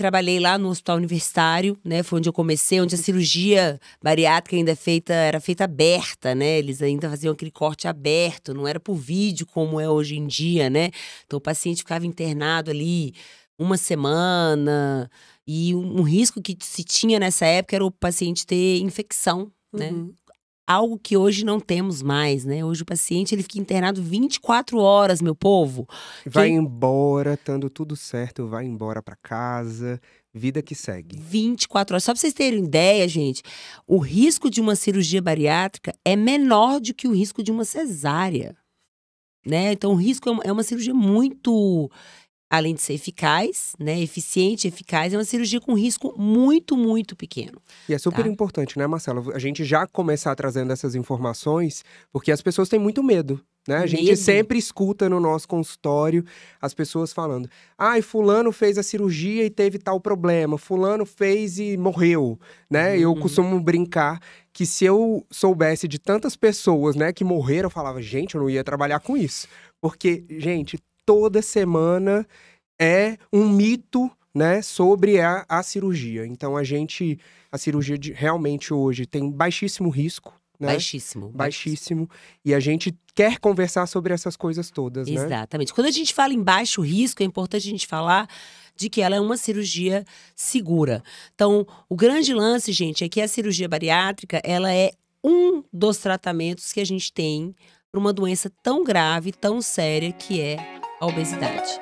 trabalhei lá no hospital universitário, né? Foi onde eu comecei, onde a cirurgia bariátrica ainda é feita, era feita aberta, né? Eles ainda faziam aquele corte aberto, não era por vídeo como é hoje em dia, né? Então o paciente ficava internado ali uma semana. E um risco que se tinha nessa época era o paciente ter infecção, né? Uhum algo que hoje não temos mais, né? Hoje o paciente ele fica internado 24 horas, meu povo. Vai que... embora, estando tudo certo, vai embora para casa. Vida que segue. 24 horas. Só para vocês terem ideia, gente, o risco de uma cirurgia bariátrica é menor do que o risco de uma cesárea. Né? Então, o risco é uma, é uma cirurgia muito além de ser eficaz, né, eficiente, eficaz, é uma cirurgia com risco muito, muito pequeno. E é tá? super tá? importante, né, Marcela? A gente já começar trazendo essas informações, porque as pessoas têm muito medo. Né? A gente medo. sempre escuta no nosso consultório as pessoas falando: ai, ah, Fulano fez a cirurgia e teve tal problema, Fulano fez e morreu. Né? Uhum. Eu costumo brincar que se eu soubesse de tantas pessoas né, que morreram, eu falava: gente, eu não ia trabalhar com isso. Porque, gente, toda semana é um mito né, sobre a, a cirurgia. Então a gente, a cirurgia de, realmente hoje tem baixíssimo risco. Né? Baixíssimo, baixíssimo. Baixíssimo. E a gente quer conversar sobre essas coisas todas, né? Exatamente. Quando a gente fala em baixo risco, é importante a gente falar de que ela é uma cirurgia segura. Então, o grande lance, gente, é que a cirurgia bariátrica, ela é um dos tratamentos que a gente tem para uma doença tão grave, tão séria que é a obesidade.